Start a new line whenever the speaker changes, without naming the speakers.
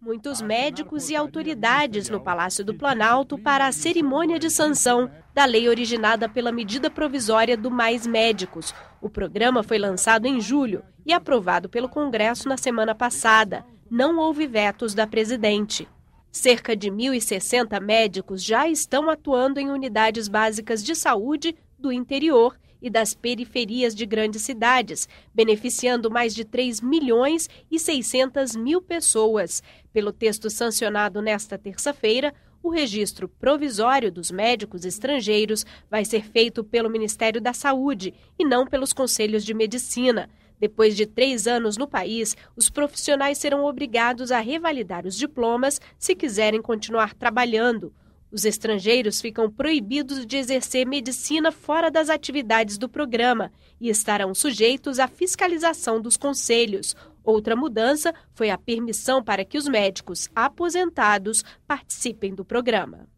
muitos médicos e autoridades no Palácio do Planalto para a cerimônia de né? sanção da lei originada pela medida provisória do Mais Médicos. O programa foi lançado em julho e aprovado pelo Congresso na semana passada. Não houve vetos da presidente. Cerca de 1.060 médicos já estão atuando em unidades básicas de saúde do interior e das periferias de grandes cidades, beneficiando mais de 3 milhões e 600 mil pessoas. Pelo texto sancionado nesta terça-feira, o registro provisório dos médicos estrangeiros vai ser feito pelo Ministério da Saúde e não pelos conselhos de medicina. Depois de três anos no país, os profissionais serão obrigados a revalidar os diplomas se quiserem continuar trabalhando. Os estrangeiros ficam proibidos de exercer medicina fora das atividades do programa e estarão sujeitos à fiscalização dos conselhos. Outra mudança foi a permissão para que os médicos aposentados participem do programa.